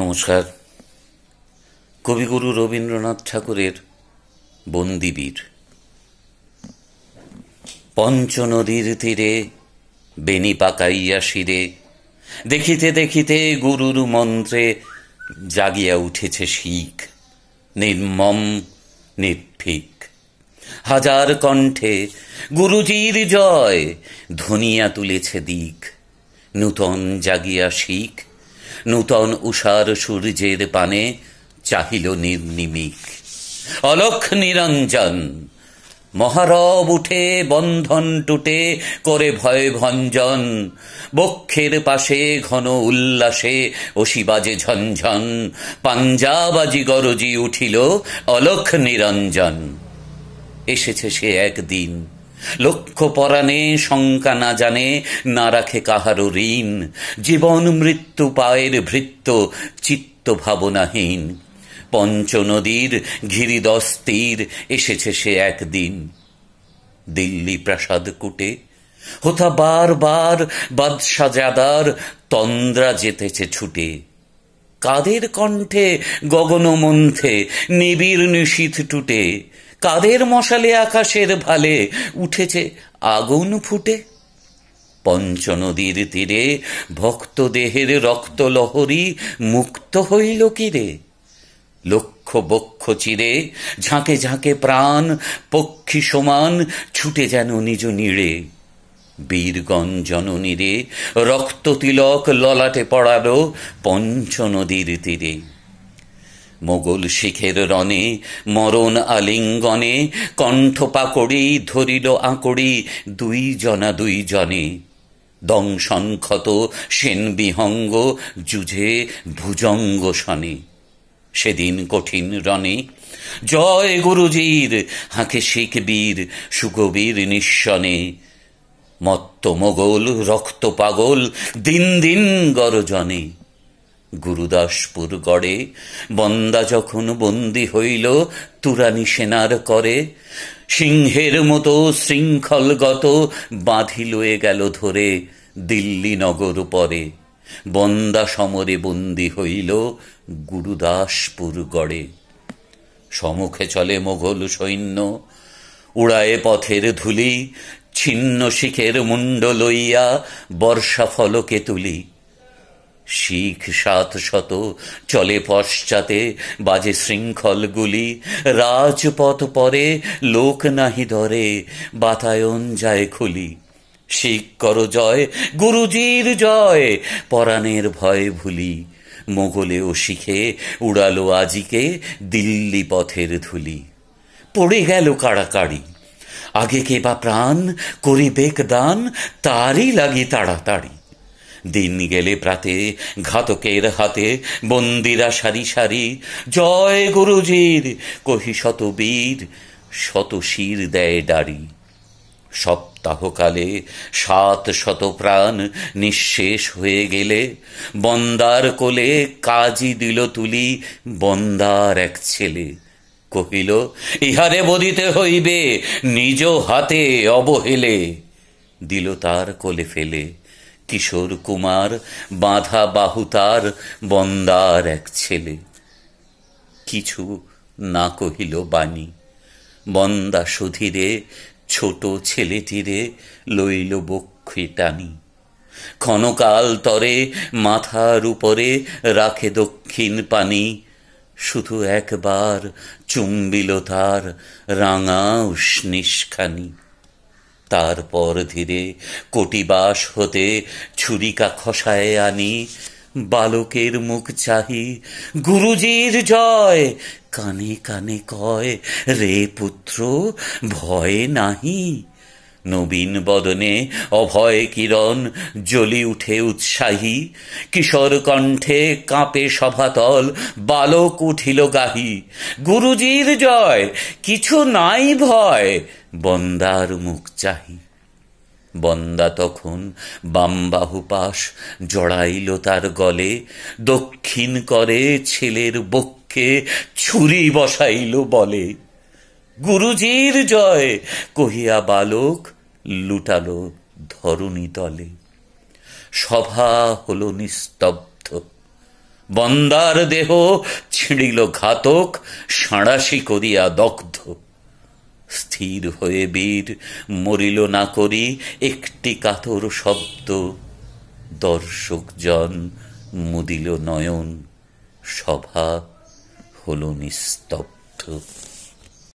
নমস্কার কবিগুরু রবীন্দ্রনাথ ঠাকুরের বন্দিবীর পঞ্চনদীর তীরে বেনি পাকাইয়া শিরে দেখিতে দেখিতে গুরুর মন্ত্রে জাগিয়া উঠেছে শিখ নির্মম নির্ভীক হাজার কণ্ঠে গুরুজির জয় ধনিয়া তুলেছে দিক নূতন জাগিয়া শিখ নূতন উষার সূর্যের পানে চাহিল নির্নিমিক অলক নিরঞ্জন মহারব উঠে বন্ধন টুটে করে ভয় ভঞ্জন বক্ষের পাশে ঘন উল্লাসে অশিবাজে ঝঞ্ঝন পাঞ্জাবাজি গরজি উঠিল অলক নিরঞ্জন এসেছে সে একদিন লক্ষ্য পরাণে শঙ্কা না জানে না রাখে কাহারও ঋণ জীবন মৃত্যু পায়ের ভৃত্য চিত্ত ভাবনাহীন পঞ্চনদীর ঘিরিদস্তির এসেছে সে একদিন দিল্লি প্রাসাদ কুটে হোথা বারবার বাদশাহ জাদার তন্দ্রা যেতেছে ছুটে কাদের কণ্ঠে গগনমন্থে নিবিড় নিশীথ টুটে কাদের মশালে আকাশের ভালে উঠেছে আগুন ফুটে পঞ্চনদীর তীরে ভক্ত দেহের রক্ত লহরী মুক্ত হইল কিরে লক্ষ বক্ষ চিরে ঝাঁকে ঝাঁকে প্রাণ পক্ষী সমান ছুটে যেন নিজ নিড়ে বীরগণ জননীরে রক্ত তিলক ললাটে পড়াল পঞ্চ নদীর তীরে মোগল শিখের রণে মরণ আলিঙ্গনে কণ্ঠ পাকড়ি ধরিল আঁকড়ি দুই জনা দুই জনে সেন বিহঙ্গ যুঝে ভুজঙ্গ শনে সেদিন কঠিন রণে জয় গুরুজির হাঁকে শিখবীর সুগবীর নিঃশনে মত্ত মোগল রক্ত পাগল দিন দিন গরজনে গুরুদাসপুর গড়ে বন্দা যখন বন্দী হইল তুরানি সেনার করে সিংহের মতো শৃঙ্খলগত বাঁধি লয়ে গেল ধরে দিল্লি নগর পরে বন্দা সমরে বন্দী হইল গুরুদাসপুর গড়ে সমুখে চলে মোগল সৈন্য উড়ায়ে পথের ধুলি ছিন্ন শিখের মুন্ড লইয়া বর্ষা ফলকে তুলি শিখ সাত শত চলে পশ্চাতে বাজে শৃঙ্খলগুলি রাজপথ পরে লোক নাহি ধরে বাতায়ন যায় খুলি শিখ কর জয় গুরুজির জয় পরাণের ভয় ভুলি মোগলেও শিখে উড়ালো আজিকে দিল্লি পথের ধুলি পড়ে গেল কাড়াকাড়ি আগে কে বা প্রাণ করিবেক দান তারই লাগি তাড়াতাড়ি দিন গেলে প্রাতে ঘাতকের হাতে বন্দিরা সারি সারি জয় গুরুজির কহি শত বীর শত শির দেয় ডাড়ি সপ্তাহকালে সাত শত প্রাণ নিঃশেষ হয়ে গেলে বন্দার কোলে কাজী দিল তুলি বন্দার এক ছেলে কহিল ইহারে বদিতে হইবে নিজ হাতে অবহেলে দিল তার কোলে ফেলে কিশোর কুমার বাঁধা বাহুতার বন্দার এক ছেলে কিছু না কহিল বাণী বন্দা সুধীরে ছোট ছেলেটিরে লইল বক্ষে টানি ক্ষণকাল তরে মাথার উপরে রাখে দক্ষিণ পানি শুধু একবার চুম্বিল তার রাঙা উষ্ণিসখানি তারপর ধীরে কটিবাস হতে ছুরিকা খসায় আনি বালকের মুখ চাহি গুরুজির জয় কানে কানে কয় রে পুত্র ভয় নাহি নবীন বদনে অভয় কিরণ জ্বলি উঠে উৎসাহী কিশোর কণ্ঠে কাঁপে সভাতল বালক উঠিল গাহি গুরুজির জয় কিছু নাই ভয় বন্দার মুখ চাহি বন্দা তখন পাশ জড়াইল তার গলে দক্ষিণ করে ছেলের বক্ষে ছুরি বসাইল বলে গুরুজির জয় কহিয়া বালক লুটাল ধরণী তলে সভা হল নিস্তব্ধ বন্দার দেহ ছিঁড়িল ঘাতক সাঁড়াশি করিয়া দগ্ধ স্থির হয়ে বীর মরিল না করি একটি কাতর শব্দ দর্শকজন মুদিল নয়ন সভা হল নিস্তব্ধ